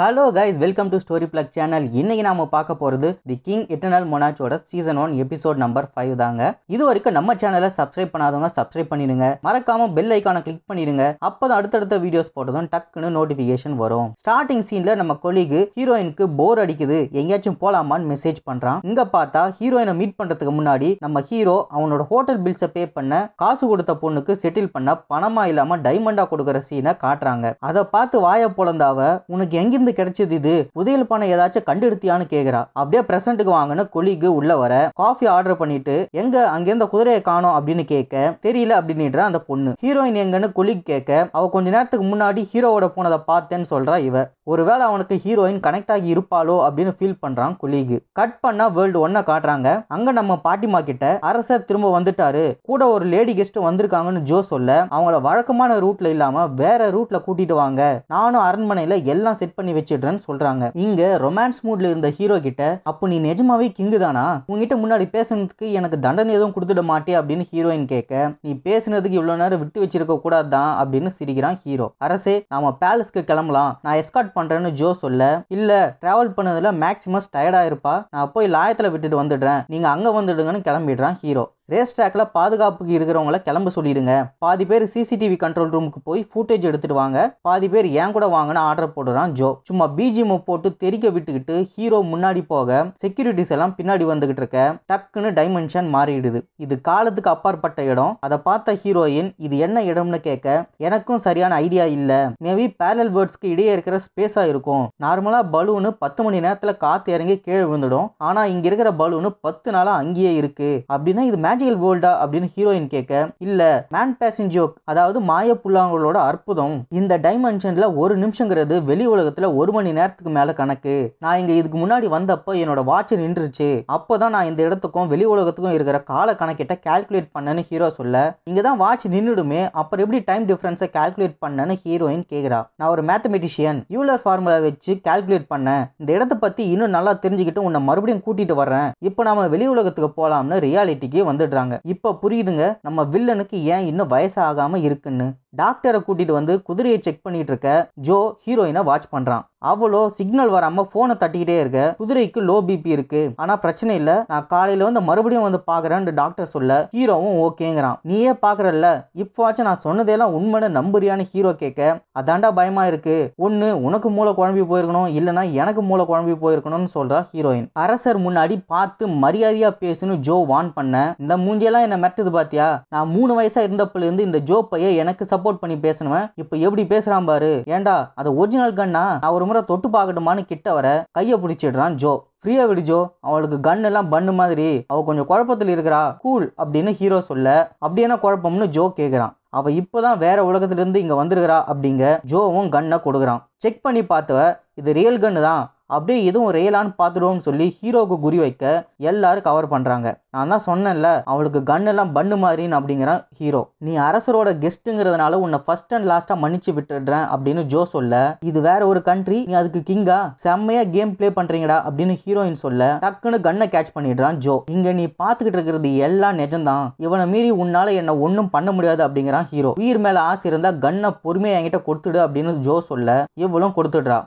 hello guys welcome to Story Plug channel இன்னைக்கு நாம பார்க்க போகிறது தி கிங் இட்டர்னல் மொனாச்சோட season one episode number five தாங்க இது வரைக்கும் நம்ம சேனலை சப்ஸ்கிரைப் பண்ணாதவங்க சப்ஸ்கிரைப் பண்ணிடுங்க மறக்காம பெல் ஐக்கான கிளிக் பண்ணிடுங்க அப்போ அடுத்தடுத்த வீடியோஸ் போட்டதும் டக்குன்னு நோட்டிஃபிகேஷன் வரும் ஸ்டார்டிங் சீன்ல நம்ம கொலிகு ஹீரோயினுக்கு போர் அடிக்குது எங்கேயாச்சும் போலாமான்னு மெசேஜ் பண்றான் இங்க பார்த்தா ஹீரோயினை மீட் பண்றதுக்கு முன்னாடி நம்ம ஹீரோ அவனோட ஹோட்டல் பில்ஸை பே பண்ண காசு கொடுத்த பொண்ணுக்கு செட்டில் பண்ண பணமா இல்லாம டைமண்டா கொடுக்குற சீனை காட்டுறாங்க அதை பார்த்து வாய பொழந்தாவ உனக்கு எங்கிருந்து எங்கேருந்து கிடைச்சது இது புதையல் பானை ஏதாச்சும் கண்டெடுத்தியான்னு கேட்குறா அப்படியே பிரசன்ட்டுக்கு வாங்கின கொலிக்கு உள்ள வர காஃபி ஆர்டர் பண்ணிட்டு எங்க அங்கேருந்து குதிரையை காணும் அப்படின்னு கேட்க தெரியல அப்படின்னு அந்த பொண்ணு ஹீரோயின் எங்கன்னு கொலிக்கு கேட்க அவ கொஞ்ச நேரத்துக்கு முன்னாடி ஹீரோவோட போனதை பார்த்தேன்னு சொல்றா இவ ஒருவேளை அவனுக்கு ஹீரோயின் கனெக்ட் ஆகி இருப்பாளோ அப்படின்னு ஃபீல் பண்றான் கொலிகு கட் பண்ணா வேர்ல்டு ஒன்ன காட்டுறாங்க அங்க நம்ம பாட்டிமா கிட்ட அரசர் திரும்ப வந்துட்டாரு கூட ஒரு லேடி கெஸ்ட் வந்திருக்காங்கன்னு ஜோ சொல்ல அவங்கள வழக்கமான ரூட்ல இல்லாம வேற ரூட்ல கூட்டிட்டு வாங்க நானும் அரண்மனையில எல்லாம் செட் பண்ணி வச்சிடுறேன்னு சொல்கிறாங்க இங்கே ரொமான்ஸ் மூடில் இருந்த ஹீரோ கிட்ட அப்போ நீ நிஜமாவே கிங்கு தானா உங்ககிட்ட முன்னாடி பேசுனதுக்கு எனக்கு தண்டனை எதுவும் கொடுத்துட மாட்டே அப்படின்னு ஹீரோயின் கேட்க நீ பேசுனதுக்கு இவ்வளோ நேரம் விட்டு வச்சிருக்க கூடாது அப்படின்னு சிரிக்கிறான் ஹீரோ அரசே நாம பேலஸ்க்கு கிளம்பலாம் நான் எஸ்கார்ட் பண்ணுறேன்னு ஜோ சொல்ல இல்லை ட்ராவல் பண்ணதில் மேக்ஸிமஸ் டயர்டாக இருப்பா நான் போய் லாயத்தில் விட்டுட்டு வந்துடுறேன் நீங்கள் அங்கே வந்துடுங்கன்னு கிளம்பிடுறான் ஹீரோ ரேஸ் ட்ராக்கில் பாதுகாப்புக்கு இருக்கிறவங்கள கிளம்ப சொல்லிடுங்க பாதி பேர் சிசிடிவி கண்ட்ரோல் ரூமுக்கு போய் ஃபுட்டேஜ் எடுத்துட்டு வாங்க பாதி பேர் ஏன் கூட வாங்கினா ஆர்டர் போடுறான் ஜோ சும்மா பிஜிஎம் போட்டு தெரிக்க விட்டுக்கிட்டு ஹீரோ முன்னாடி போக செக்யூரிட்டிஸ் எல்லாம் பின்னாடி வந்துகிட்டு இருக்க டக்குன்னு டைமென்ஷன் மாறிடுது இது காலத்துக்கு அப்பாற்பட்ட இடம் அதை பார்த்த ஹீரோயின் இது என்ன இடம்னு கேட்க எனக்கும் சரியான ஐடியா இல்லை மேபி பேரல் பேர்ட்ஸ்க்கு இடையே இருக்கிற ஸ்பேஸாக இருக்கும் நார்மலாக பலூனு பத்து மணி நேரத்தில் காற்று இறங்கி கீழே விழுந்துடும் ஆனால் இங்கே இருக்கிற பலூனு பத்து நாளாக அங்கேயே இருக்குது அப்படின்னா இது மேக் மேஜிக்கல் வேர்ல்டா அப்படின்னு ஹீரோயின் கேட்க இல்ல மேன் பேசின் ஜோக் அதாவது மாய புல்லாங்களோட அற்புதம் இந்த டைமென்ஷன்ல ஒரு நிமிஷங்கிறது வெளி உலகத்துல ஒரு மணி நேரத்துக்கு மேல கணக்கு நான் இங்க இதுக்கு முன்னாடி வந்தப்போ என்னோட வாட்ச் நின்றுச்சு அப்போதான் நான் இந்த இடத்துக்கும் வெளி உலகத்துக்கும் இருக்கிற கால கணக்கிட்ட கால்குலேட் பண்ணேன்னு ஹீரோ சொல்ல இங்க தான் வாட்ச் நின்றுடுமே அப்புறம் எப்படி டைம் டிஃபரன்ஸை கால்குலேட் பண்ணேன்னு ஹீரோயின் கேட்கிறா நான் ஒரு மேத்தமெட்டிஷியன் யூலர் ஃபார்முலா வச்சு கால்குலேட் பண்ணேன் இந்த இடத்தை பத்தி இன்னும் நல்லா தெரிஞ்சுக்கிட்டு உன்னை மறுபடியும் கூட்டிட்டு வர்றேன் இப்போ நாம வெளி உலகத்துக்கு போலாம்னு ரியாலிட்டிக்கு வந்து மறந்துடுறாங்க இப்போ புரியுதுங்க நம்ம வில்லனுக்கு ஏன் இன்னும் வயசாகாமல் இருக்குன்னு டாக்டரை கூட்டிகிட்டு வந்து குதிரையை செக் பண்ணிட்டு இருக்க ஜோ ஹீரோயினை வாட்ச் பண்ணுறான் அவ்வளோ சிக்னல் வராமல் ஃபோனை தட்டிக்கிட்டே இருக்க குதிரைக்கு லோ பிபி இருக்கு ஆனால் பிரச்சனை இல்லை நான் காலையில் வந்து மறுபடியும் வந்து பார்க்குறேன்னு டாக்டர் சொல்ல ஹீரோவும் ஓகேங்கிறான் நீயே பார்க்குறல்ல இப்போவாச்சும் நான் சொன்னதெல்லாம் உண்மைன்னு நம்புறியான ஹீரோ கேட்க அதாண்டா பயமா இருக்கு ஒன்று உனக்கு மூளை குழம்பி போயிருக்கணும் இல்லைனா எனக்கு மூளை குழம்பி போயிருக்கணும்னு சொல்கிறா ஹீரோயின் அரசர் முன்னாடி பார்த்து மரியாதையாக பேசுன்னு ஜோ வான் பண்ண இந்த மூஞ்சியெல்லாம் என்ன மெட்டது பாத்தியா நான் மூணு வயசாக இருந்தப்பிலேருந்து இந்த ஜோ பையன் எனக்கு சப்போர்ட் பண்ணி பேசணுவேன் இப்போ எப்படி பேசுகிறான் பாரு ஏண்டா அது ஒரிஜினல் கண்ணா நான் ஒரு முறை தொட்டு பார்க்கட்டுமான்னு கிட்ட வர கையை பிடிச்சிடுறான் ஜோ ஃப்ரீயா ஜோ அவளுக்கு கன் எல்லாம் பண்ணு மாதிரி அவள் கொஞ்சம் குழப்பத்தில் இருக்கிறா கூல் அப்படின்னு ஹீரோ சொல்ல அப்படி என்ன குழப்பம்னு ஜோ கேட்குறான் அவள் இப்போதான் வேற உலகத்திலிருந்து இங்கே வந்திருக்கிறா அப்படிங்க ஜோவும் கன்னை கொடுக்குறான் செக் பண்ணி பார்த்தவ இது ரியல் கன்னு தான் அப்படியே எதுவும் ரியலான்னு பார்த்துடுவோம்னு சொல்லி ஹீரோவுக்கு குறி வைக்க எல்லாரும் கவர் பண்ணுறாங்க நான் தான் சொன்னேன்ல அவளுக்கு கன் எல்லாம் பண்ணு மாதிரின்னு அப்படிங்கிறான் ஹீரோ நீ அரசரோட கெஸ்ட்டுங்கிறதுனால உன்னை ஃபர்ஸ்ட் அண்ட் லாஸ்ட்டாக மன்னிச்சு விட்டுடுறேன் அப்படின்னு ஜோ சொல்ல இது வேற ஒரு கண்ட்ரி நீ அதுக்கு கிங்கா செம்மையா கேம் பிளே பண்ணுறீங்கடா அப்படின்னு ஹீரோயின் சொல்ல டக்குன்னு கன்னை கேட்ச் பண்ணிடுறான் ஜோ இங்கே நீ பார்த்துக்கிட்டு இருக்கிறது எல்லாம் நிஜம்தான் இவனை மீறி உன்னால் என்னை ஒன்றும் பண்ண முடியாது அப்படிங்கிறான் ஹீரோ உயிர் மேலே ஆசை இருந்தால் கன்னை பொறுமையாக என்கிட்ட கொடுத்துடு அப்படின்னு ஜோ சொல்ல இவளும் கொடுத்துடுறா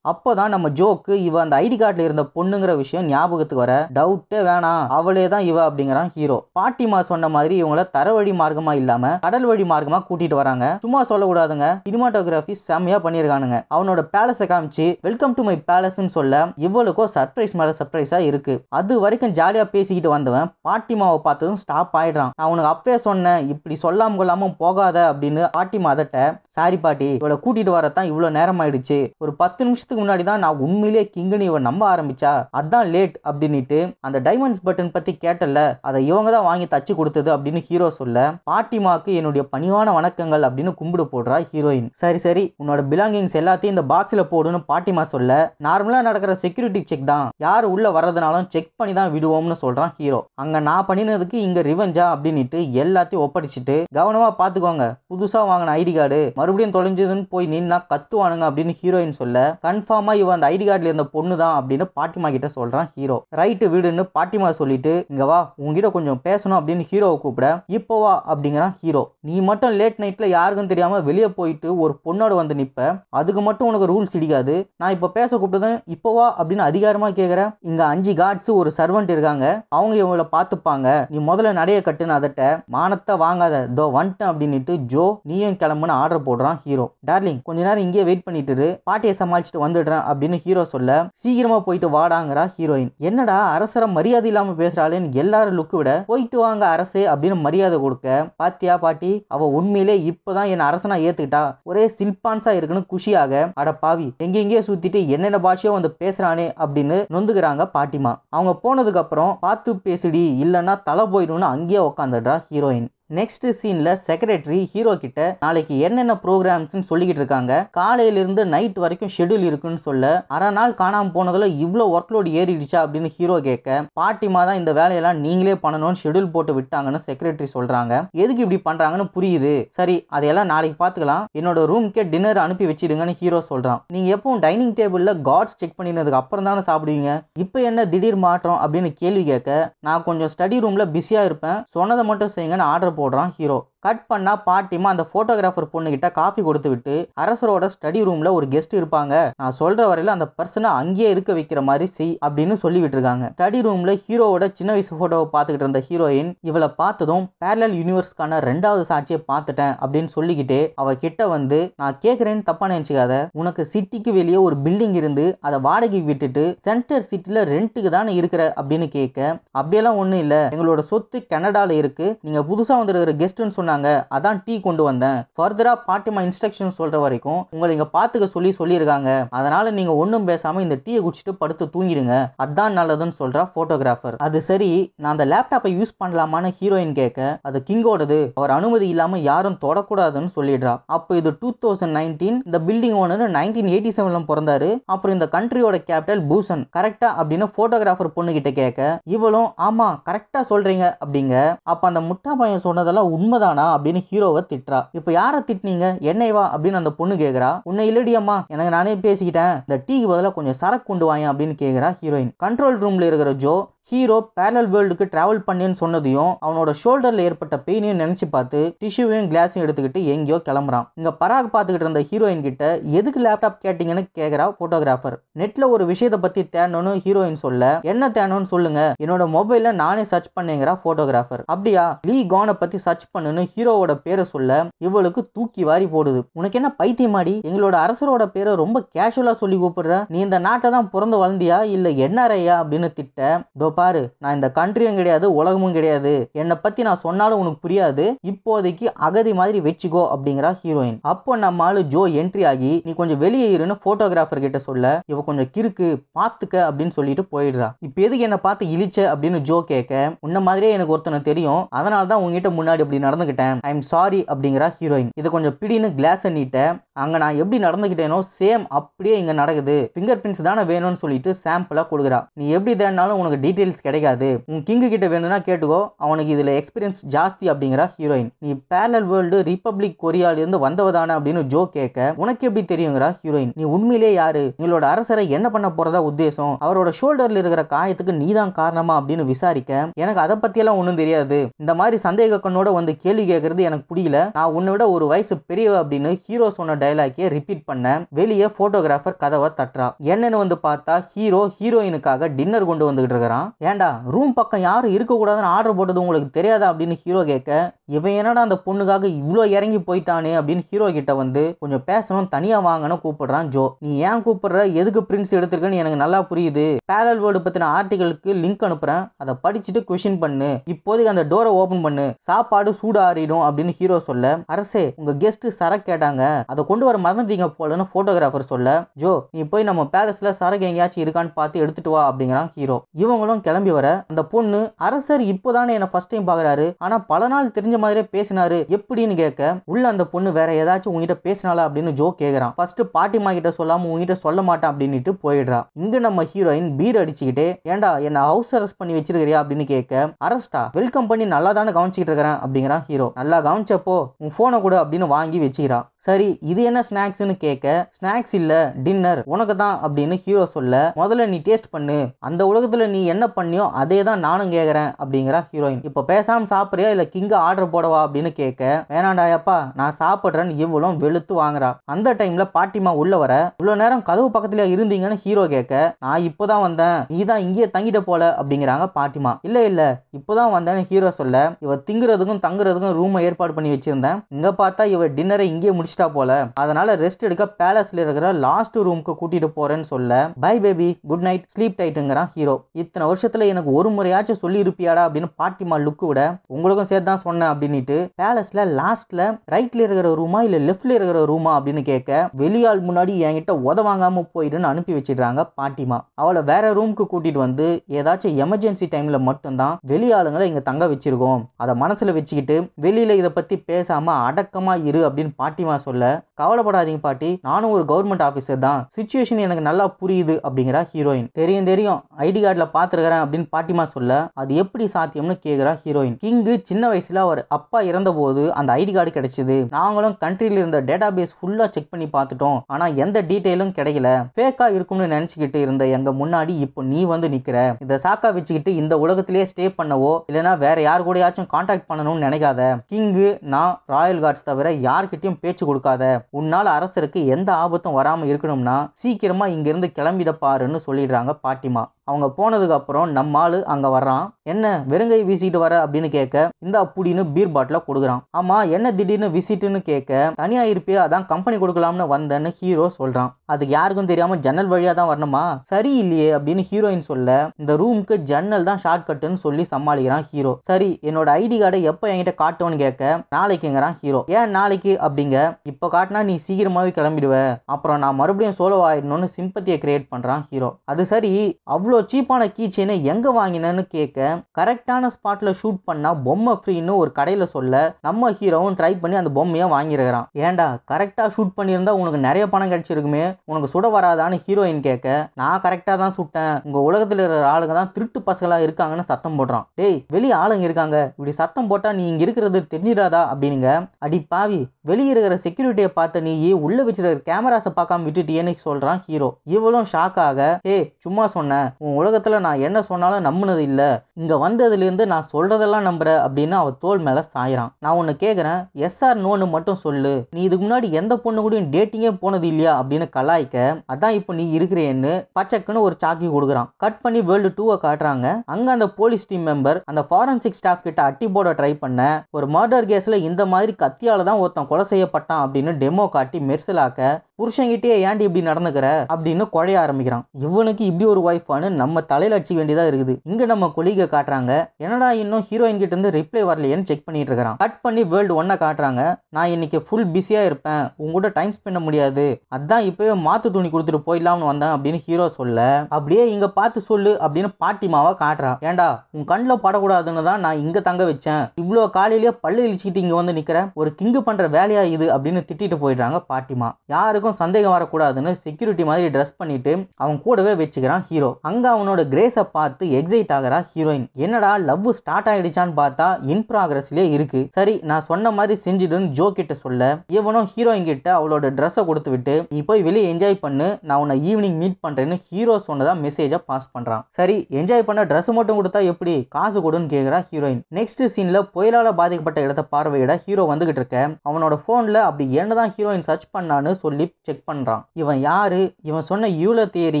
தான் நம்ம ஜோக்கு இவன் அந்த ஐடி கார்டில் இருந்த பொண்ணுங்கிற விஷயம் ஞாபகத்துக்கு வர டவுட்டே வேணாம் அவளே தான் இவ அப்படி அப்படிங்கிறான் ஹீரோ பாட்டிமா சொன்ன மாதிரி இவங்கள தரவழி மார்க்கமா இல்லாம கடல் வழி மார்க்கமா கூட்டிட்டு வராங்க சும்மா சொல்லக்கூடாதுங்க சினிமாட்டோகிராஃபி செம்மையா பண்ணியிருக்கானுங்க அவனோட பேலஸை காமிச்சு வெல்கம் டு மை பேலஸ் சொல்ல இவ்வளவுக்கோ சர்ப்ரைஸ் மேல சர்ப்ரைஸா இருக்கு அது வரைக்கும் ஜாலியா பேசிக்கிட்டு வந்தவன் பாட்டிமாவை பார்த்ததும் ஸ்டாப் ஆயிடுறான் அவனுக்கு உனக்கு அப்பவே சொன்னேன் இப்படி சொல்லாம கொள்ளாம போகாத அப்படின்னு பாட்டிமா அதட்ட சாரி பாட்டி இவளை கூட்டிட்டு வரத்தான் இவ்வளவு நேரம் ஆயிடுச்சு ஒரு பத்து நிமிஷத்துக்கு முன்னாடி தான் நான் உண்மையிலேயே கிங்கனி இவன் நம்ப ஆரம்பிச்சா அதான் லேட் அப்படின்னுட்டு அந்த டைமண்ட்ஸ் பட்டன் பத்தி கேட்டல அதை இவங்க தான் வாங்கி தச்சு கொடுத்தது அப்படின்னு ஹீரோ சொல்ல பாட்டிமாக்கு என்னுடைய பணிவான வணக்கங்கள் அப்படின்னு கும்பிடு போடுறா ஹீரோயின் சரி சரி உன்னோட பிலாங்கிங்ஸ் எல்லாத்தையும் இந்த பாக்ஸில் போடுன்னு பாட்டிமா சொல்ல நார்மலாக நடக்கிற செக்யூரிட்டி செக் தான் யார் உள்ள வர்றதுனாலும் செக் பண்ணி தான் விடுவோம்னு சொல்கிறான் ஹீரோ அங்கே நான் பண்ணினதுக்கு இங்கே ரிவெஞ்சா அப்படின்ட்டு எல்லாத்தையும் ஒப்படைச்சிட்டு கவனமாக பார்த்துக்கோங்க புதுசாக வாங்கின ஐடி கார்டு மறுபடியும் தொலைஞ்சதுன்னு போய் நின்னா கத்துவானுங்க அப்படின்னு ஹீரோயின் சொல்ல கன்ஃபார்மாக இவன் அந்த ஐடி கார்டில் இருந்த பொண்ணு தான் அப்படின்னு பாட்டிமா கிட்ட சொல்கிறான் ஹீரோ ரைட்டு வீடுன்னு பாட்டிமா சொல்லிட்டு இங்கே வா உங்ககிட்ட கொஞ்சம் பேசணும் அப்படின்னு ஹீரோவை கூப்பிட இப்போ வா அப்படிங்கிறான் ஹீரோ நீ மட்டும் லேட் நைட்டில் யாருக்கும் தெரியாமல் வெளியே போயிட்டு ஒரு பொண்ணோட வந்து நிற்ப அதுக்கு மட்டும் உனக்கு ரூல்ஸ் இடிக்காது நான் இப்போ பேச கூப்பிட்டதும் வா அப்படின்னு அதிகாரமாக கேட்குறேன் இங்கே அஞ்சு கார்ட்ஸு ஒரு சர்வெண்ட் இருக்காங்க அவங்க இவங்களை பார்த்துப்பாங்க நீ முதல்ல நடைய கட்டுன்னு அதட்ட மானத்தை வாங்காத தோ வந்துட்டேன் அப்படின்ட்டு ஜோ நீயும் கிளம்புன்னு ஆர்டர் போடுறான் ஹீரோ டார்லிங் கொஞ்ச நேரம் இங்கேயே வெயிட் பண்ணிட்டு பாட்டியை சமாளிச்சுட்டு வந்துடுறேன் அப்படின்னு ஹீரோ சொல்ல சீக்கிரமாக போயிட்டு வாடாங்கிறா ஹீரோயின் என்னடா அரசரை மரியாதை இல்லாமல் பேசுகிறாளேன்னு எல்லாரும் லுக்கு விட போயிட்டு வாங்க அரசே அப்படின்னு மரியாதை கொடுக்க பாத்தியா பாட்டி அவ உண்மையிலே இப்பதான் என் அரசனா ஏத்துக்கிட்டா ஒரே சில்பான்ஸா இருக்குன்னு குஷியாக அட பாவி எங்கெங்கே சுத்திட்டு என்னென்ன பாஷையோ வந்து பேசுறானே அப்படின்னு நொந்துக்கிறாங்க பாட்டிமா அவங்க போனதுக்கு அப்புறம் பார்த்து பேசுடி இல்லைன்னா தலை போயிடும்னு அங்கேயே உட்காந்துடுறா ஹீரோயின் நெக்ஸ்ட் சீனில் செக்ரட்டரி ஹீரோ கிட்ட நாளைக்கு என்னென்ன ப்ரோக்ராம்ஸ்னு சொல்லிக்கிட்டு இருக்காங்க காலையிலிருந்து நைட் வரைக்கும் ஷெடியூல் இருக்குன்னு சொல்ல அரை நாள் காணாமல் போனதில் இவ்வளோ ஒர்க் லோடு ஏறிடுச்சா அப்படின்னு ஹீரோ கேட்க பாட்டிமா தான் இந்த வேலையெல்லாம் நீங்களே பண்ணணும்னு ஷெடியூல் போட்டு விட்டாங்கன்னு செக்ரட்டரி சொல்கிறாங்க எதுக்கு இப்படி பண்ணுறாங்கன்னு புரியுது சரி அதையெல்லாம் நாளைக்கு பார்த்துக்கலாம் என்னோட ரூம்க்கே டின்னர் அனுப்பி வச்சிடுங்கன்னு ஹீரோ சொல்கிறான் நீங்கள் எப்பவும் டைனிங் டேபிளில் காட்ஸ் செக் பண்ணினதுக்கு அப்புறம் தானே சாப்பிடுவீங்க இப்போ என்ன திடீர் மாற்றம் அப்படின்னு கேள்வி கேட்க நான் கொஞ்சம் ஸ்டடி ரூமில் பிஸியாக இருப்பேன் சொன்னதை மட்டும் செய்யுங்கன்னு ஆர்டர் போடுறான் ஹீரோ கட் பண்ணால் பாட்டிமா அந்த ஃபோட்டோகிராஃபர் பொண்ணுகிட்ட காஃபி கொடுத்து விட்டு அரசரோட ஸ்டடி ரூமில் ஒரு கெஸ்ட் இருப்பாங்க நான் சொல்கிற வரையில் அந்த பர்சனை அங்கேயே இருக்க வைக்கிற மாதிரி செய் அப்படின்னு சொல்லி இருக்காங்க ஸ்டடி ரூமில் ஹீரோவோட சின்ன வயசு ஃபோட்டோவை பார்த்துக்கிட்டு இருந்த ஹீரோயின் இவளை பார்த்ததும் பேரல் யூனிவர்ஸ்க்கான ரெண்டாவது சாட்சியை பார்த்துட்டேன் அப்படின்னு சொல்லிக்கிட்டு அவள் கிட்ட வந்து நான் கேட்குறேன்னு தப்பா நினச்சிக்காத உனக்கு சிட்டிக்கு வெளியே ஒரு பில்டிங் இருந்து அதை வாடகைக்கு விட்டுட்டு சென்டர் சிட்டியில் ரெண்ட்டுக்கு தானே இருக்கிற அப்படின்னு கேட்க அப்படியெல்லாம் ஒன்றும் இல்லை எங்களோட சொத்து கனடால இருக்குது நீங்கள் புதுசாக வந்துருக்கிற கெஸ்ட்டுன்னு சொன்ன சொல்லியிருக்காங்க அதான் டீ கொண்டு வந்தேன் ஃபர்தராக பாட்டிமா இன்ஸ்ட்ரக்ஷன் சொல்கிற வரைக்கும் உங்களை இங்கே பார்த்துக்க சொல்லி சொல்லியிருக்காங்க அதனால் நீங்கள் ஒன்றும் பேசாமல் இந்த டீயை குடிச்சிட்டு படுத்து தூங்கிடுங்க அதான் நல்லதுன்னு சொல்கிறா ஃபோட்டோகிராஃபர் அது சரி நான் அந்த லேப்டாப்பை யூஸ் பண்ணலாமான்னு ஹீரோயின் கேட்க அது கிங்கோடது அவர் அனுமதி இல்லாமல் யாரும் தொடக்கூடாதுன்னு சொல்லிடுறா அப்போ இது டூ தௌசண்ட் நைன்டீன் இந்த பில்டிங் ஓனர் நைன்டீன் எயிட்டி செவன்ல பிறந்தாரு அப்புறம் இந்த கண்ட்ரியோட கேபிட்டல் பூசன் கரெக்டா அப்படின்னு ஃபோட்டோகிராஃபர் கிட்ட கேட்க இவளும் ஆமாம் கரெக்டாக சொல்கிறீங்க அப்படிங்க அப்போ அந்த முட்டா பையன் சொன்னதெல்லாம் உண்மைதானா வேணாம் அப்படின்னு ஹீரோவை திட்டுறா இப்போ யாரை திட்டினீங்க என்னைவா அப்படின்னு அந்த பொண்ணு கேட்குறா உன்னை இல்லடியம்மா எனக்கு நானே பேசிக்கிட்டேன் இந்த டீக்கு பதிலாக கொஞ்சம் சரக்கு கொண்டு வாங்க அப்படின்னு கேட்குறா ஹீரோயின் கண்ட்ரோல் ரூம்ல இருக்கிற ஜோ ஹீரோ பேரல் வேர்ல்டுக்கு டிராவல் பண்ணேன்னு சொன்னதையும் அவனோட ஷோல்டர்ல ஏற்பட்ட பெயினையும் நினைச்சு பார்த்து டிஷ்யூவையும் கிளாஸையும் எடுத்துக்கிட்டு எங்கேயோ கிளம்புறான் இங்க பராக் பார்த்துக்கிட்டு இருந்த ஹீரோயின் கிட்ட எதுக்கு லேப்டாப் கேட்டீங்கன்னு கேக்குறா போட்டோகிராஃபர் நெட்ல ஒரு விஷயத்தை பத்தி தேடணும்னு ஹீரோயின் சொல்ல என்ன தேனோன்னு சொல்லுங்க என்னோட மொபைல்ல நானே சர்ச் பண்ணேங்கிறா போட்டோகிராஃபர் அப்படியா லீ கானை பத்தி சர்ச் பண்ணுன்னு ஹீரோவோட பேரை சொல்ல இவளுக்கு தூக்கி வாரி போடுது உனக்கு என்ன பைத்தியமாடி எங்களோட அரசரோட பேரை ரொம்ப கேஷுவலா சொல்லி கூப்பிடுற நீ இந்த நாட்டை தான் பிறந்து வளர்ந்தியா இல்ல என்ன அப்படின்னு திட்ட பாரு நான் இந்த கண்ட்ரியும் கிடையாது உலகமும் கிடையாது என்னை பற்றி நான் சொன்னாலும் உனக்கு புரியாது இப்போதைக்கு அகதி மாதிரி வச்சுக்கோ அப்படிங்கிறா ஹீரோயின் அப்போ நம்ம ஆளு ஜோ என்ட்ரி ஆகி நீ கொஞ்சம் வெளியே இருன்னு போட்டோகிராஃபர் கிட்ட சொல்ல இவ கொஞ்சம் கிறுக்கு பார்த்துக்க அப்படின்னு சொல்லிட்டு போயிடுறா இப்போ எதுக்கு என்னை பார்த்து இழிச்ச அப்படின்னு ஜோ கேட்க உன்ன மாதிரியே எனக்கு ஒருத்தனை தெரியும் அதனால தான் உங்ககிட்ட முன்னாடி அப்படி நடந்துக்கிட்டேன் ஐ எம் சாரி அப்படிங்கிறா ஹீரோயின் இதை கொஞ்சம் பிடின்னு கிளாஸை நீட்ட அங்கே நான் எப்படி நடந்துக்கிட்டேனோ சேம் அப்படியே இங்கே நடக்குது ஃபிங்கர் பிரிண்ட்ஸ் தானே வேணும்னு சொல்லிட்டு சாம்பிளாக கொடுக்குறா நீ எப்படி தேனாலும் உனக்கு டீட்டெயில்ஸ் கிடைக்காது உன் கிங்கு கிட்ட வேணும்னா கேட்டுக்கோ அவனுக்கு இதில் எக்ஸ்பீரியன்ஸ் ஜாஸ்தி அப்படிங்கிற ஹீரோயின் நீ பேரல் வேர்ல்டு ரிப்பப்ளிக் கொரியாவிலிருந்து வந்தவதானே அப்படின்னு ஜோ கேட்க உனக்கு எப்படி தெரியுங்கிற ஹீரோயின் நீ உண்மையிலே யாரு உங்களோட அரசரை என்ன பண்ண போறதா உத்தேசம் அவரோட ஷோல்டரில் இருக்கிற காயத்துக்கு நீ தான் காரணமா அப்படின்னு விசாரிக்க எனக்கு அதை பற்றியெல்லாம் ஒன்றும் தெரியாது இந்த மாதிரி சந்தேக கண்ணோட வந்து கேள்வி கேட்கறது எனக்கு பிடிக்கல நான் உன்னை விட ஒரு வயசு பெரியவ அப்படின்னு ஹீரோ சொன்ன டைலாக்கே ரிப்பீட் பண்ண வெளியே போட்டோகிராஃபர் கதவை தட்டுறான் என்னன்னு வந்து பார்த்தா ஹீரோ ஹீரோயினுக்காக டின்னர் கொண்டு வந்துகிட்டு இருக்கிறான் ஏண்டா ரூம் பக்கம் யாரும் இருக்கக்கூடாதுன்னு ஆர்டர் போட்டது உங்களுக்கு தெரியாதா அப்படின்னு ஹீரோ கேட்க இவன் என்னடா அந்த பொண்ணுக்காக இவ்வளோ இறங்கி போயிட்டானே அப்படின்னு ஹீரோ கிட்ட வந்து கொஞ்சம் பேசணும் தனியாக வாங்கன்னு கூப்பிடுறான் ஜோ நீ ஏன் கூப்பிடுற எதுக்கு பிரிண்ட்ஸ் எடுத்திருக்கன்னு எனக்கு நல்லா புரியுது பேரல் வேர்டு பற்றின ஆர்டிகளுக்கு லிங்க் அனுப்புகிறேன் அதை படிச்சுட்டு கொஷின் பண்ணு இப்போதைக்கு அந்த டோரை ஓப்பன் பண்ணு சாப்பாடு சூடாறிடும் அப்படின்னு ஹீரோ சொல்ல அரசே உங்கள் கெஸ்ட்டு சரக்கு கேட்டாங்க அதை கொண்டு வர மறந்துட்டீங்க போலன்னு ஃபோட்டோகிராஃபர் சொல்ல ஜோ நீ போய் நம்ம பேலஸ்ல சரகு எங்கேயாச்சும் இருக்கான்னு பார்த்து எடுத்துட்டு வா அப்படிங்கிறான் ஹீரோ இவங்களும் கிளம்பி வர அந்த பொண்ணு அரசர் இப்போதானே என்னை ஃபர்ஸ்ட் டைம் பார்க்குறாரு ஆனால் பல நாள் தெரிஞ்ச மாதிரியே பேசினாரு எப்படின்னு கேட்க உள்ள அந்த பொண்ணு வேற ஏதாச்சும் உங்ககிட்ட பேசினாலா அப்படின்னு ஜோ கேட்குறான் ஃபர்ஸ்ட் பாட்டிமா கிட்ட சொல்லாமல் உங்ககிட்ட சொல்ல மாட்டான் அப்படின்னுட்டு போயிடுறா இங்கே நம்ம ஹீரோயின் பீர் அடிச்சுக்கிட்டே ஏண்டா என்னை ஹவுஸ் அரெஸ்ட் பண்ணி வச்சிருக்கிறியா அப்படின்னு கேட்க அரஸ்டா வெல்கம் பண்ணி நல்லா தானே கவனிச்சுட்டு இருக்கிறேன் அப்படிங்கிறான் ஹீரோ நல்லா கவனிச்சப்போ உன் ஃபோனை கூட அப்படின்னு வாங்கி வச்சுக்கிறான் சரி இது என்ன ஸ்நாக்ஸ்னு கேட்க ஸ்நாக்ஸ் இல்லை டின்னர் உனக்கு தான் அப்படின்னு ஹீரோ சொல்ல முதல்ல நீ டேஸ்ட் பண்ணு அந்த உலகத்தில் நீ என்ன பண்ணியோ அதே தான் நானும் கேட்குறேன் அப்படிங்கிறா ஹீரோயின் இப்போ பேசாமல் சாப்பிட்றியா இல்லை கிங்க ஆர்டர் போடவா அப்படின்னு கேட்க வேணாண்டாயப்பா நான் சாப்பிட்றேன்னு இவ்வளவு வெளுத்து வாங்குறா அந்த டைமில் பாட்டிமா உள்ள வர இவ்வளோ நேரம் கதவு பக்கத்துல இருந்தீங்கன்னு ஹீரோ கேட்க நான் இப்போ தான் வந்தேன் நீ தான் இங்கேயே தங்கிட்ட போல அப்படிங்கிறாங்க பாட்டிமா இல்லை இல்லை இப்போ தான் வந்தேன்னு ஹீரோ சொல்ல இவ திங்குறதுக்கும் தங்குறதுக்கும் ரூமை ஏற்பாடு பண்ணி வச்சிருந்தேன் இங்கே பார்த்தா இவ டின்னரை இங்கே முடிச்சு முடிச்சிட்டா போல அதனால ரெஸ்ட் எடுக்க பேலஸ்ல இருக்கிற லாஸ்ட் ரூமுக்கு கூட்டிட்டு போறேன்னு சொல்ல bye baby good night sleep டைட்டுங்கிறான் ஹீரோ இத்தனை வருஷத்துல எனக்கு ஒரு முறையாச்சும் சொல்லி இருப்பியாடா அப்படின்னு பாட்டிமா லுக்கு விட உங்களுக்கும் சேர்த்து தான் சொன்னேன் அப்படின்ட்டு பேலஸ்ல லாஸ்ட்ல ரைட்ல இருக்கிற ரூமா இல்ல லெஃப்ட்ல இருக்கிற ரூமா அப்படின்னு கேட்க வெளியாள் முன்னாடி என்கிட்ட உத வாங்காம போயிடுன்னு அனுப்பி வச்சிடுறாங்க பாட்டிமா அவளை வேற ரூமுக்கு கூட்டிட்டு வந்து ஏதாச்சும் எமர்ஜென்சி டைம்ல மட்டும்தான் வெளியாளுங்களை இங்க தங்க வச்சிருக்கோம் அதை மனசுல வச்சுக்கிட்டு வெளியில இதை பத்தி பேசாம அடக்கமா இரு அப்படின்னு பாட்டிமா சொல்ல கவலைப்படாதீங்க பாட்டி நானும் ஒரு கவர்மெண்ட் ஆஃபீஸர் தான் சுச்சுவேஷன் எனக்கு நல்லா புரியுது அப்படிங்கிறா ஹீரோயின் தெரியும் தெரியும் ஐடி கார்டில் பார்த்துருக்கிறேன் அப்படின்னு பாட்டிமா சொல்ல அது எப்படி சாத்தியம்னு கேட்குறா ஹீரோயின் கிங்கு சின்ன வயசில் அவர் அப்பா இறந்தபோது அந்த ஐடி கார்டு கிடைச்சிது நாங்களும் கண்ட்ரியில் இருந்த டேட்டா பேஸ் ஃபுல்லாக செக் பண்ணி பார்த்துட்டோம் ஆனால் எந்த டீட்டெயிலும் கிடைக்கல ஃபேக்காக இருக்கும்னு நினச்சிக்கிட்டு இருந்த எங்கள் முன்னாடி இப்போ நீ வந்து நிற்கிற இதை சாக்கா வச்சுக்கிட்டு இந்த உலகத்திலேயே ஸ்டே பண்ணவோ இல்லைனா வேற யார் கூடயாச்சும் காண்டாக்ட் பண்ணணும்னு நினைக்காத கிங்கு நான் ராயல் கார்ட்ஸ் தவிர யார்கிட்டையும் பேச்சு கொடுக்காத உன்னால் அரசருக்கு எந்த ஆபத்தும் வராமல் இருக்கணும்னா சீக்கிரமாக இங்கிருந்து கிளம்பிட பாருன்னு சொல்லிடுறாங்க பாட்டிமா அவங்க போனதுக்கப்புறம் நம்ம ஆள் அங்கே வர்றான் என்ன வெறுங்கை வீசிட்டு வர அப்படின்னு கேட்க இந்த அப்படின்னு பீர் பாட்டில கொடுக்குறான் ஆமாம் என்ன திடீர்னு விசிட்டுன்னு கேட்க தனியாக இருப்பே அதான் கம்பெனி கொடுக்கலாம்னு வந்தேன்னு ஹீரோ சொல்கிறான் அதுக்கு யாருக்கும் தெரியாமல் ஜன்னல் வழியாக தான் வரணுமா சரி இல்லையே அப்படின்னு ஹீரோயின் சொல்ல இந்த ரூமுக்கு ஜன்னல் தான் ஷார்ட் கட்டுன்னு சொல்லி சமாளிக்கிறான் ஹீரோ சரி என்னோட ஐடி கார்டை எப்போ என்கிட்ட காட்டோன்னு கேட்க நாளைக்குங்கிறான் ஹீரோ ஏன் நாளைக்கு அப்படிங்க இப்போ காட்டினா நீ சீக்கிரமாகவே கிளம்பிடுவ அப்புறம் நான் மறுபடியும் சோலோ ஆயிடணும்னு சிம்பத்தியை கிரியேட் பண்ணுறான் ஹீரோ அது சரி அவ்வளோ இவ்வளோ சீப்பான கீ செயினை எங்கே வாங்கினேன்னு கேட்க கரெக்டான ஸ்பாட்டில் ஷூட் பண்ணால் பொம்மை ஃப்ரீன்னு ஒரு கடையில் சொல்ல நம்ம ஹீரோவும் ட்ரை பண்ணி அந்த பொம்மையை வாங்கியிருக்கிறான் ஏண்டா கரெக்டாக ஷூட் பண்ணியிருந்தா உனக்கு நிறைய பணம் கிடைச்சிருக்குமே உனக்கு சுட வராதான்னு ஹீரோயின் கேட்க நான் கரெக்டாக தான் சுட்டேன் உங்கள் உலகத்தில் இருக்கிற ஆளுங்க தான் திருட்டு பசங்களாக இருக்காங்கன்னு சத்தம் போடுறான் டேய் வெளியே ஆளுங்க இருக்காங்க இப்படி சத்தம் போட்டால் நீ இங்கே இருக்கிறது தெரிஞ்சிடாதா அப்படின்னுங்க அடி பாவி வெளியே இருக்கிற செக்யூரிட்டியை பார்த்த நீ உள்ளே வச்சிருக்கிற கேமராஸை பார்க்காம விட்டுட்டியேன்னு சொல்கிறான் ஹீரோ இவளும் ஷாக் ஆக ஏ சும்மா சொன்னேன் உன் உலகத்தில் நான் என்ன சொன்னாலும் நம்புனது இல்லை இங்கே வந்ததுலேருந்து நான் சொல்கிறதெல்லாம் நம்புற அப்படின்னு அவள் தோல் மேலே சாயிறான் நான் ஒன்று கேட்குறேன் எஸ்ஆர் நோன்னு மட்டும் சொல்லு நீ இதுக்கு முன்னாடி எந்த பொண்ணு கூடயும் டேட்டிங்கே போனது இல்லையா அப்படின்னு கலாய்க்க அதான் இப்போ நீ இருக்கிறேன்னு பச்சக்குன்னு ஒரு சாக்கி கொடுக்குறான் கட் பண்ணி வேர்ல்டு டூவை காட்டுறாங்க அங்கே அந்த போலீஸ் டீம் மெம்பர் அந்த ஃபாரன்சிக் ஸ்டாஃப் கிட்ட அட்டி போட ட்ரை பண்ண ஒரு மர்டர் கேஸில் இந்த மாதிரி கத்தியால் தான் ஒருத்தன் கொலை செய்யப்பட்டான் அப்படின்னு டெமோ காட்டி மெர்சலாக்க புருஷங்கிட்டே ஏன்டி இப்படி நடந்துக்கிற அப்படின்னு குழைய ஆரம்பிக்கிறான் இவனுக்கு இப்படி ஒரு ஒய்ஃபானு நம்ம தலையில் அடிச்சுக்க வேண்டியதாக இருக்குது இங்க நம்ம கொலிகை காட்டுறாங்க என்னடா இன்னும் ஹீரோயின் கிட்ட இருந்து ரிப்ளை வரலையேன்னு செக் பண்ணிட்டு இருக்கிறான் கட் பண்ணி வேர்ல்டு ஒன்னை காட்டுறாங்க நான் இன்னைக்கு ஃபுல் பிஸியாக இருப்பேன் உங்ககூட டைம் ஸ்பெண்ட் பண்ண முடியாது அதான் இப்பவே மாத்து துணி கொடுத்துட்டு போயிடலாம்னு வந்தேன் அப்படின்னு ஹீரோ சொல்ல அப்படியே இங்கே பார்த்து சொல்லு அப்படின்னு பாட்டிமாவை காட்டுறான் ஏண்டா உன் கண்ணில் படக்கூடாதுன்னு தான் நான் இங்கே தங்க வச்சேன் இவ்வளோ காலையிலேயே பல்லு இழிச்சிக்கிட்டு இங்கே வந்து நிற்கிறேன் ஒரு கிங்கு பண்ணுற வேலையா இது அப்படின்னு திட்டிட்டு போயிடுறாங்க பாட்டிமா யாருக்கும் சந்தேகம் வரக்கூடாதுன்னு செக்யூரிட்டி மாதிரி ட்ரெஸ் பண்ணிட்டு அவன் கூடவே வச்சுக்கிறான் ஹீரோ அங்க அங்கே அவனோட கிரேஸை பார்த்து எக்ஸைட் ஆகிறா ஹீரோயின் என்னடா லவ் ஸ்டார்ட் ஆயிடுச்சான்னு பார்த்தா இன் ப்ராக்ரஸ்லேயே இருக்கு சரி நான் சொன்ன மாதிரி செஞ்சிடுன்னு ஜோ கிட்ட சொல்ல இவனும் ஹீரோயின் கிட்ட அவளோட ட்ரெஸ்ஸை கொடுத்து விட்டு நீ போய் வெளியே என்ஜாய் பண்ணு நான் உன்னை ஈவினிங் மீட் பண்ணுறேன்னு ஹீரோ சொன்னதா மெசேஜை பாஸ் பண்ணுறான் சரி என்ஜாய் பண்ண ட்ரெஸ் மட்டும் கொடுத்தா எப்படி காசு கொடுன்னு கேட்குறா ஹீரோயின் நெக்ஸ்ட் சீனில் புயலால் பாதிக்கப்பட்ட இடத்த பார்வையிட ஹீரோ வந்துகிட்டு இருக்க அவனோட ஃபோனில் அப்படி என்னதான் ஹீரோயின் சர்ச் பண்ணான்னு சொல்லி செக் பண்ணுறான் இவன் யாரு இவன் சொன்ன யூல தேரி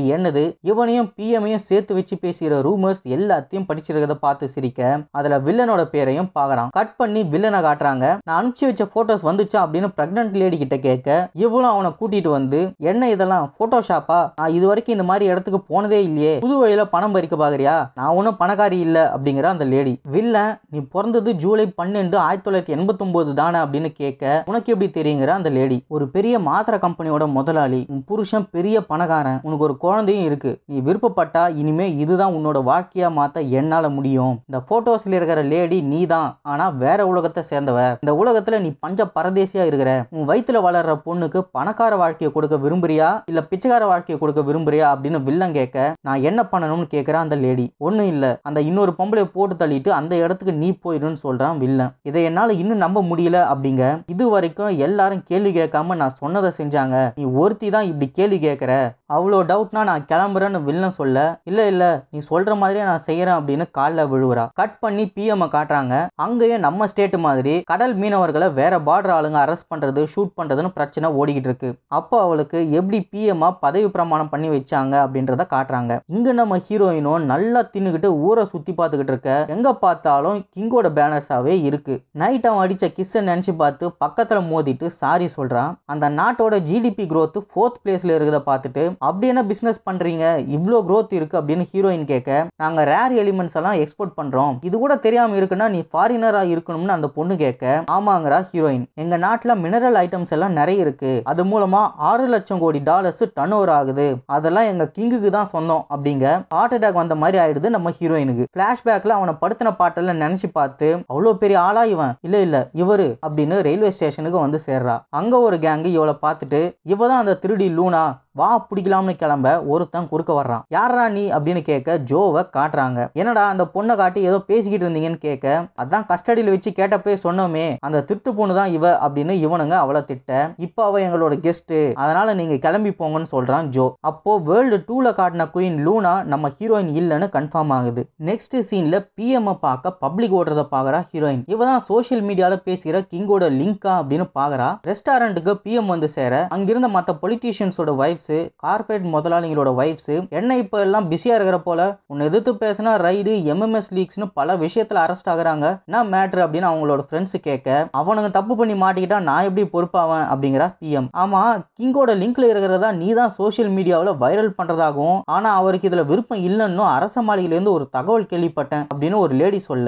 என்னது இவனையும் பிஎம்ஐயும் பேரையும் சேர்த்து வச்சு பேசுகிற ரூமர்ஸ் எல்லாத்தையும் படிச்சிருக்கிறத பார்த்து சிரிக்க அதில் வில்லனோட பேரையும் பார்க்குறான் கட் பண்ணி வில்லனை காட்டுறாங்க நான் அனுப்பிச்சு வச்ச ஃபோட்டோஸ் வந்துச்சா அப்படின்னு பிரெக்னன்ட் லேடி கிட்ட கேட்க இவளும் அவனை கூட்டிகிட்டு வந்து என்ன இதெல்லாம் போட்டோஷாப்பா நான் இது வரைக்கும் இந்த மாதிரி இடத்துக்கு போனதே இல்லையே புது வழியில பணம் பறிக்க பாக்குறியா நான் ஒன்றும் பணக்காரி இல்லை அப்படிங்கிற அந்த லேடி வில்லன் நீ பிறந்தது ஜூலை பன்னெண்டு ஆயிரத்தி தொள்ளாயிரத்தி எண்பத்தொம்போது தானே அப்படின்னு கேட்க உனக்கு எப்படி தெரியுங்கிற அந்த லேடி ஒரு பெரிய மாத்திரை கம்பெனியோட முதலாளி உன் புருஷன் பெரிய பணக்காரன் உனக்கு ஒரு குழந்தையும் இருக்கு நீ விருப்பப்பட்டா இனிமேல் இதுதான் உன்னோட வாழ்க்கையாக மாற்ற என்னால் முடியும் இந்த ஃபோட்டோஸில் இருக்கிற லேடி நீ தான் ஆனால் வேற உலகத்தை சேர்ந்தவ இந்த உலகத்தில் நீ பஞ்ச பரதேசியாக இருக்கிற உன் வயிற்றுல வளர்ற பொண்ணுக்கு பணக்கார வாழ்க்கையை கொடுக்க விரும்புறியா இல்லை பிச்சைக்கார வாழ்க்கையை கொடுக்க விரும்புறியா அப்படின்னு வில்லன் கேட்க நான் என்ன பண்ணணும்னு கேட்குறேன் அந்த லேடி ஒன்றும் இல்லை அந்த இன்னொரு பொம்பளை போட்டு தள்ளிட்டு அந்த இடத்துக்கு நீ போயிடும் சொல்கிறான் வில்லன் இதை என்னால் இன்னும் நம்ப முடியல அப்படிங்க இது வரைக்கும் எல்லாரும் கேள்வி கேட்காம நான் சொன்னதை செஞ்சாங்க நீ ஒருத்தி தான் இப்படி கேள்வி கேட்குற அவ்வளோ டவுட்னா நான் கிளம்புறேன்னு வில்லன் சொல்ல இல்லை இல்லை நீ சொல்கிற மாதிரியே நான் செய்கிறேன் அப்படின்னு காலில் விழுவுறா கட் பண்ணி பிஎம் காட்டுறாங்க அங்கேயே நம்ம ஸ்டேட் மாதிரி கடல் மீனவர்களை வேற பார்டர் ஆளுங்க அரெஸ்ட் பண்ணுறது ஷூட் பண்ணுறதுன்னு பிரச்சனை ஓடிக்கிட்டு இருக்கு அப்போ அவளுக்கு எப்படி பிஎம்மா பதவி பிரமாணம் பண்ணி வச்சாங்க அப்படின்றத காட்டுறாங்க இங்கே நம்ம ஹீரோயினும் நல்லா தின்னுக்கிட்டு ஊரை சுற்றி பார்த்துக்கிட்டு இருக்க எங்கே பார்த்தாலும் கிங்கோட பேனர்ஸாகவே இருக்குது நைட் அவன் அடித்த கிஸ்ஸை நினச்சி பார்த்து பக்கத்தில் மோதிட்டு சாரி சொல்கிறான் அந்த நாட்டோட ஜிடிபி க்ரோத்து ஃபோர்த் பிளேஸில் இருக்கிறத பார்த்துட்டு அப்படி என்ன பிஸ்னஸ் பண்ணுறீங்க இவ்வளோ க்ரோத் இருக்குது அப்படின்னு ஹீரோயின் கேட்க நாங்கள் ரேர் எலிமெண்ட்ஸ் எல்லாம் எக்ஸ்போர்ட் பண்ணுறோம் இது கூட தெரியாமல் இருக்குன்னா நீ ஃபாரினராக இருக்கணும்னு அந்த பொண்ணு கேட்க ஆமாங்கிறா ஹீரோயின் எங்கள் நாட்டில் மினரல் ஐட்டம்ஸ் எல்லாம் நிறைய இருக்குது அது மூலமாக ஆறு லட்சம் கோடி டாலர்ஸ் டன் ஓவர் ஆகுது அதெல்லாம் எங்கள் கிங்குக்கு தான் சொந்தம் அப்படிங்க ஹார்ட் அட்டாக் வந்த மாதிரி ஆயிடுது நம்ம ஹீரோயினுக்கு பிளாஷ்பேக்ல அவனை படுத்தின பாட்டெல்லாம் நினச்சி பார்த்து அவ்வளோ பெரிய ஆளா இவன் இல்லை இல்லை இவர் அப்படின்னு ரயில்வே ஸ்டேஷனுக்கு வந்து சேர்றா அங்கே ஒரு கேங்கு இவளை பார்த்துட்டு இவ தான் அந்த திருடி லூனா வா பிடிக்கலாம்னு கிளம்ப ஒருத்தன் குறுக்க வர்றான் யாரா நீ அப்படின்னு கேட்க ஜோவை காட்டுறாங்க என்னடா அந்த பொண்ணை காட்டி ஏதோ பேசிக்கிட்டு இருந்தீங்கன்னு கேட்க அதான் கஸ்டடியில் வச்சு கேட்டப்பே சொன்னோமே அந்த திட்டு பொண்ணு தான் இவ அப்படின்னு இவனுங்க அவளை திட்ட இப்போ அவ எங்களோட கெஸ்ட்டு அதனால நீங்க கிளம்பி போங்கன்னு சொல்றான் ஜோ அப்போ வேர்ல்டு டூல காட்டின குயின் லூனா நம்ம ஹீரோயின் இல்லைன்னு கன்ஃபார்ம் ஆகுது நெக்ஸ்ட் சீன்ல பிஎம் பார்க்க பப்ளிக் ஓடுறத பாக்குறா ஹீரோயின் இவ தான் சோசியல் மீடியால பேசுகிற கிங்கோட லிங்கா அப்படின்னு பாக்குறா ரெஸ்டாரண்ட்டுக்கு பிஎம் வந்து சேர அங்கிருந்த மற்ற பொலிட்டீஷியன்ஸோட வைஃப் ஒய்ஃப்ஸு கார்பரேட் முதலாளிங்களோட ஒய்ஃப்ஸு என்ன இப்போ எல்லாம் பிஸியாக இருக்கிற போல உன்னை எதிர்த்து பேசினா ரைடு எம்எம்எஸ் லீக்ஸ்னு பல விஷயத்தில் அரெஸ்ட் ஆகுறாங்க என்ன மேட்ரு அப்படின்னு அவங்களோட ஃப்ரெண்ட்ஸு கேட்க அவனுங்க தப்பு பண்ணி மாட்டிக்கிட்டா நான் எப்படி பொறுப்பாவேன் அப்படிங்கிற பிஎம் ஆமாம் கிங்கோட லிங்க்ல இருக்கிறதா நீ தான் சோஷியல் மீடியாவில் வைரல் பண்ணுறதாகவும் ஆனால் அவருக்கு இதில் விருப்பம் இல்லைன்னு அரச மாளிகையிலேருந்து ஒரு தகவல் கேள்விப்பட்டேன் அப்படின்னு ஒரு லேடி சொல்ல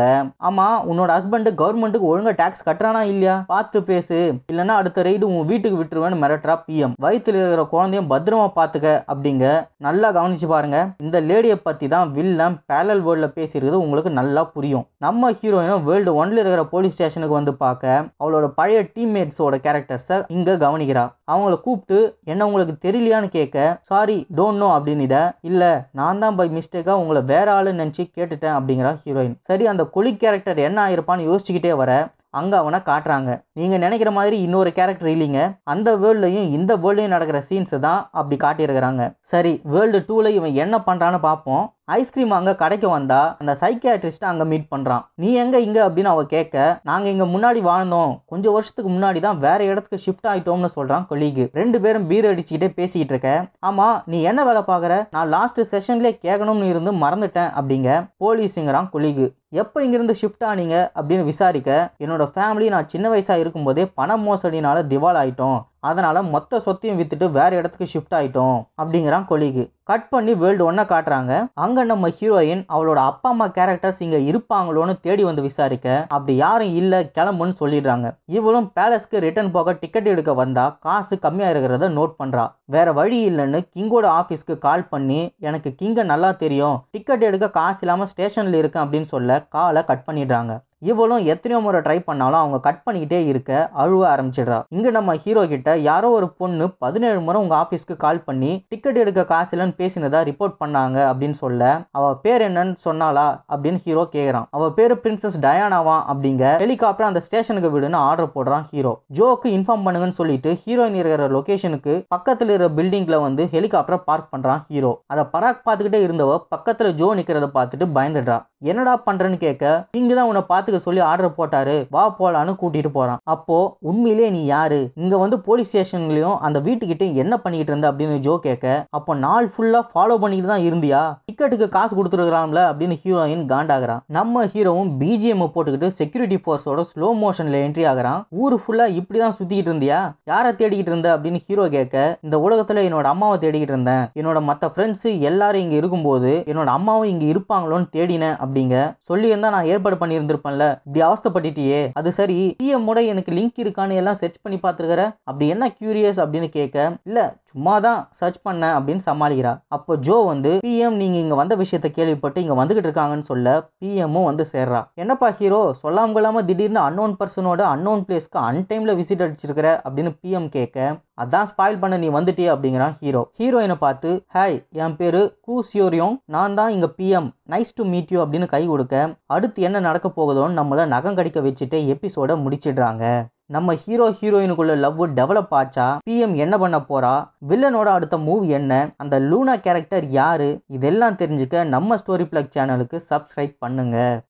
ஆமாம் உன்னோட ஹஸ்பண்டு கவர்மெண்ட்டுக்கு ஒழுங்காக டேக்ஸ் கட்டுறானா இல்லையா பார்த்து பேசு இல்லைன்னா அடுத்த ரைடு உன் வீட்டுக்கு விட்டுருவேன்னு மிரட்டுறா பிஎம் வயிற்றுல இருக்கிற குழந்தையும் பத் பத்திரமா பார்த்துக்க அப்படிங்க நல்லா கவனிச்சு பாருங்க இந்த லேடியை பற்றி தான் வில்லன் பேலல் வேர்ல்ட்ல பேசியிருக்கிறது உங்களுக்கு நல்லா புரியும் நம்ம ஹீரோயினும் வேர்ல்டு ஒன்ல இருக்கிற போலீஸ் ஸ்டேஷனுக்கு வந்து பார்க்க அவளோட பழைய டீம்மேட்ஸோட கேரக்டர்ஸை இங்கே கவனிக்கிறா அவங்கள கூப்பிட்டு என்ன உங்களுக்கு தெரியலையான்னு கேட்க சாரி டோன்ட் நோ அப்படின்னுட இல்லை நான் தான் பை மிஸ்டேக்காக உங்களை வேற ஆளு நினச்சி கேட்டுட்டேன் அப்படிங்கிறா ஹீரோயின் சரி அந்த கொலி கேரக்டர் என்ன ஆயிருப்பான்னு யோசிச்சுக்கிட்டே வர அங்கே அவனை காட்டுறாங்க நீங்கள் நினைக்கிற மாதிரி இன்னொரு கேரக்டர் இல்லைங்க அந்த வேர்ல்ட்லையும் இந்த வேர்ல்டையும் நடக்கிற சீன்ஸை தான் அப்படி காட்டியிருக்கிறாங்க சரி வேர்ல்டு டூவில் இவன் என்ன பண்ணுறான்னு பார்ப்போம் ஐஸ்கிரீம் அங்கே கடைக்கு வந்தா அந்த சைக்கியாட்ரிஸ்ட்டை அங்கே மீட் பண்ணுறான் நீ எங்கே இங்கே அப்படின்னு அவள் கேட்க நாங்கள் இங்கே முன்னாடி வாழ்ந்தோம் கொஞ்சம் வருஷத்துக்கு முன்னாடி தான் வேற இடத்துக்கு ஷிஃப்ட் ஆகிட்டோம்னு சொல்கிறான் கொலீகு ரெண்டு பேரும் பீர் அடிச்சுக்கிட்டே பேசிக்கிட்டு இருக்க ஆமாம் நீ என்ன வேலை பார்க்குற நான் லாஸ்ட் செஷன்லேயே கேட்கணும்னு இருந்து மறந்துட்டேன் அப்படிங்க போலீஸுங்கிறான் கொலீகு எப்போ இங்கேருந்து ஷிஃப்ட் ஆனீங்க அப்படின்னு விசாரிக்க என்னோட ஃபேமிலி நான் சின்ன வயசாக இருக்கும்போதே பண மோசடினால திவால் ஆயிட்டோம் அதனால் மொத்த சொத்தையும் விற்றுட்டு வேறு இடத்துக்கு ஷிஃப்ட் ஆகிட்டோம் அப்படிங்கிறான் கொலிக்கு கட் பண்ணி வேர்ல்டு ஒன்றை காட்டுறாங்க அங்கே நம்ம ஹீரோயின் அவளோட அப்பா அம்மா கேரக்டர்ஸ் இங்கே இருப்பாங்களோன்னு தேடி வந்து விசாரிக்க அப்படி யாரும் இல்லை கிளம்புன்னு சொல்லிடுறாங்க இவளும் பேலஸ்க்கு ரிட்டர்ன் போக டிக்கெட் எடுக்க வந்தால் காசு கம்மியாக இருக்கிறத நோட் பண்ணுறா வேறு வழி இல்லைன்னு கிங்கோட ஆஃபீஸ்க்கு கால் பண்ணி எனக்கு கிங்கை நல்லா தெரியும் டிக்கெட் எடுக்க காசு இல்லாமல் ஸ்டேஷனில் இருக்கேன் அப்படின்னு சொல்ல காலை கட் பண்ணிடுறாங்க இவளும் எத்தனையோ முறை ட்ரை பண்ணாலும் அவங்க கட் பண்ணிக்கிட்டே இருக்க அழுவ ஆரம்பிச்சிடுறா இங்கே நம்ம ஹீரோ கிட்ட யாரோ ஒரு பொண்ணு பதினேழு முறை உங்கள் ஆஃபீஸ்க்கு கால் பண்ணி டிக்கெட் எடுக்க காசு இல்லைன்னு பேசினதா ரிப்போர்ட் பண்ணாங்க அப்படின்னு சொல்ல அவள் பேர் என்னன்னு சொன்னாலா அப்படின்னு ஹீரோ கேட்குறான் அவள் பேர் பிரின்சஸ் டயானாவா அப்படிங்க ஹெலிகாப்டர் அந்த ஸ்டேஷனுக்கு விடுன்னு ஆர்டர் போடுறான் ஹீரோ ஜோக்கு இன்ஃபார்ம் பண்ணுங்கன்னு சொல்லிட்டு ஹீரோயின் இருக்கிற லொக்கேஷனுக்கு பக்கத்தில் இருக்கிற பில்டிங்கில் வந்து ஹெலிகாப்டரை பார்க் பண்ணுறான் ஹீரோ அதை பராக் பார்த்துக்கிட்டே இருந்தவ பக்கத்தில் ஜோ நிற்கிறத பார்த்துட்டு பயந்துடுறா என்னடா பண்ணுறேன்னு கேட்க இங்கே தான் உன்னை பார்த்துக்க சொல்லி ஆர்டர் போட்டாரு வா போலான்னு கூட்டிகிட்டு போகிறான் அப்போது உண்மையிலே நீ யாரு இங்கே வந்து போலீஸ் ஸ்டேஷன்லையும் அந்த வீட்டுக்கிட்டே என்ன பண்ணிக்கிட்டு இருந்த அப்படின்னு ஜோ கேட்க அப்போ நாள் ஃபுல்லாக ஃபாலோ பண்ணிக்கிட்டு தான் இருந்தியா டிக்கெட்டுக்கு காசு கொடுத்துருக்குறான்ல அப்படின்னு ஹீரோயின் காண்டாகிறான் நம்ம ஹீரோவும் பிஜிஎம் போட்டுக்கிட்டு செக்யூரிட்டி ஃபோர்ஸோட ஸ்லோ மோஷனில் என்ட்ரி ஆகிறான் ஊர் ஃபுல்லாக இப்படி தான் சுற்றிக்கிட்டு இருந்தியா யாரை தேடிக்கிட்டு இருந்த அப்படின்னு ஹீரோ கேட்க இந்த உலகத்துல என்னோட அம்மாவை தேடிக்கிட்டு இருந்தேன் என்னோட மற்ற ஃப்ரெண்ட்ஸு எல்லாரும் இங்கே இருக்கும்போது என்னோட அம்மாவும் இங்கே இருப்பாங்களோன்னு தேடினேன் அப்படிங்க சொல்லியிருந்தா நான் ஏற்பாடு பண்ணியிருந்திருப்பேன்ல இப்படி அவஸ்தப்பட்டுட்டியே அது சரி பிஎம்மோட எனக்கு லிங்க் இருக்கான்னு எல்லாம் சர்ச் பண்ணி பார்த்துருக்குற அப்படி என்ன கியூரியஸ் அப்படின்னு கேட்க இல்லை சும்மா தான் சர்ச் பண்ணேன் அப்படின்னு சமாளிக்கிறார் அப்போ ஜோ வந்து பிஎம் நீங்கள் இங்கே வந்த விஷயத்தை கேள்விப்பட்டு இங்கே வந்துகிட்டு இருக்காங்கன்னு சொல்ல பிஎம்மும் வந்து சேர்றா என்னப்பா ஹீரோ சொல்லாம கொள்ளாம திடீர்னு அன்னோன் பர்சனோட அன்னோன் பிளேஸ்க்கு அன்டைமில் விசிட் அடிச்சிருக்கிற அப்படின்னு பிஎம் கேட்க அதான் ஸ்பாயில் பண்ண நீ வந்துட்டே அப்படிங்கிறான் ஹீரோ ஹீரோயினை பார்த்து ஹாய் என் பேர் சியோரியோ நான் தான் இங்கே PM nice to meet you அப்படின்னு கை கொடுக்க அடுத்து என்ன நடக்க போகுதோன்னு நம்மளை நகம் கடிக்க வச்சுட்டு எபிசோட முடிச்சிடுறாங்க நம்ம ஹீரோ ஹீரோயினுக்குள்ள லவ் டெவலப் ஆச்சா பிஎம் என்ன பண்ண போறா வில்லனோட அடுத்த மூவ் என்ன அந்த லூனா கேரக்டர் யாரு இதெல்லாம் தெரிஞ்சுக்க நம்ம ஸ்டோரி பிளக் சேனலுக்கு சப்ஸ்கிரைப் பண்ணுங்க